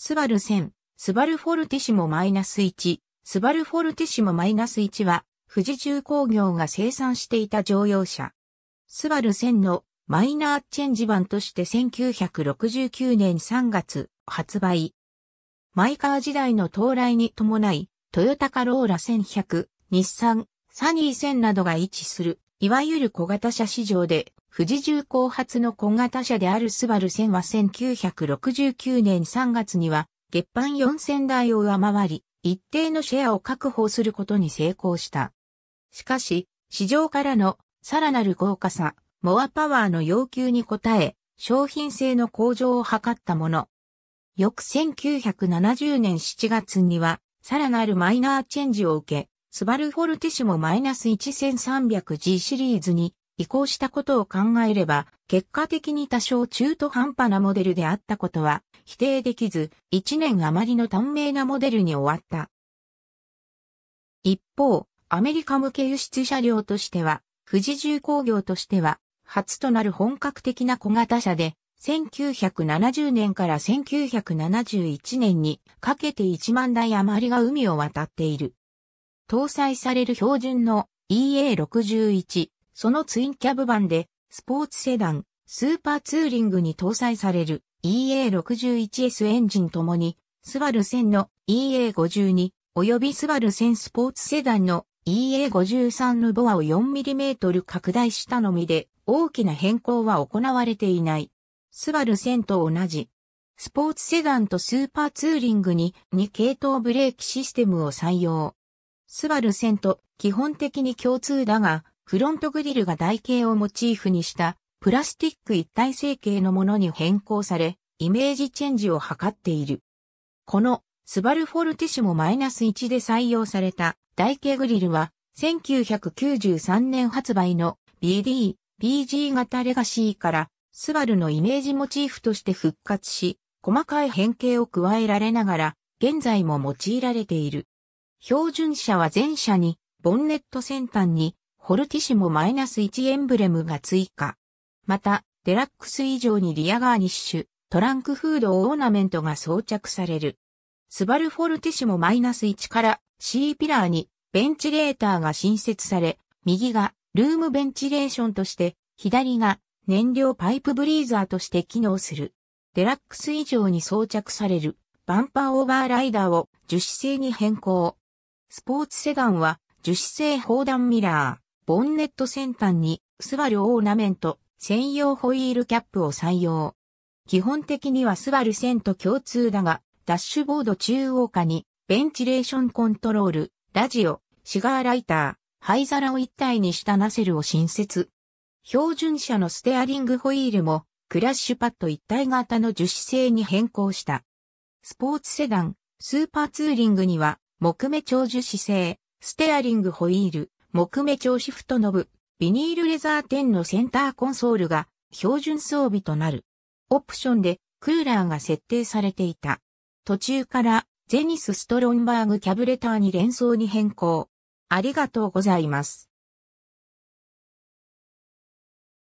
スバル1000、スバルフォルティシモマイ -1、スバルフォルティシモマイナス -1 は、富士重工業が生産していた乗用車。スバル1000のマイナーチェンジ版として1969年3月発売。マイカー時代の到来に伴い、トヨタカローラ1100、日産、サニー1000などが位置する、いわゆる小型車市場で富士重工発の小型車であるスバル1000は1969年3月には、月販4000台を上回り、一定のシェアを確保することに成功した。しかし、市場からのさらなる豪華さ、モアパワーの要求に応え、商品性の向上を図ったもの。翌1970年7月には、さらなるマイナーチェンジを受け、スバルフォルティシモ1 3 0 0 g シリーズに移行したことを考えれば、結果的に多少中途半端なモデルであったことは否定できず、1年余りの短命なモデルに終わった。一方、アメリカ向け輸出車両としては、富士重工業としては、初となる本格的な小型車で、1970年から1971年にかけて1万台余りが海を渡っている。搭載される標準の EA61 そのツインキャブ版で、スポーツセダン、スーパーツーリングに搭載される EA61S エンジンともに、スバル1000の EA52 及びスバル1000スポーツセダンの EA53 のボアを 4mm 拡大したのみで大きな変更は行われていない。スバル1000と同じ。スポーツセダンとスーパーツーリングに2系統ブレーキシステムを採用。スバル1000と基本的に共通だが、フロントグリルが台形をモチーフにしたプラスティック一体成形のものに変更され、イメージチェンジを図っている。このスバルフォルティシモ -1 で採用された台形グリルは1993年発売の BD、BG 型レガシーからスバルのイメージモチーフとして復活し、細かい変形を加えられながら、現在も用いられている。標準車は全車に、ボンネット先端にホルティシモ -1 エンブレムが追加。また、デラックス以上にリアガーニッシュ、トランクフードオーナメントが装着される。スバルフォルティシモ -1 から C ピラーにベンチレーターが新設され、右がルームベンチレーションとして、左が燃料パイプブリーザーとして機能する。デラックス以上に装着されるバンパーオーバーライダーを樹脂製に変更。スポーツセダンは樹脂製砲弾ミラー。ボンネット先端に、スバルオーナメント、専用ホイールキャップを採用。基本的にはスバル線と共通だが、ダッシュボード中央下に、ベンチレーションコントロール、ラジオ、シガーライター、灰皿を一体にしたナセルを新設。標準車のステアリングホイールも、クラッシュパッド一体型の樹脂製に変更した。スポーツセダン、スーパーツーリングには、木目長樹脂製、ステアリングホイール、木目調シフトノブ、ビニールレザー10のセンターコンソールが標準装備となる。オプションでクーラーが設定されていた。途中からゼニスストロンバーグキャブレターに連想に変更。ありがとうございます。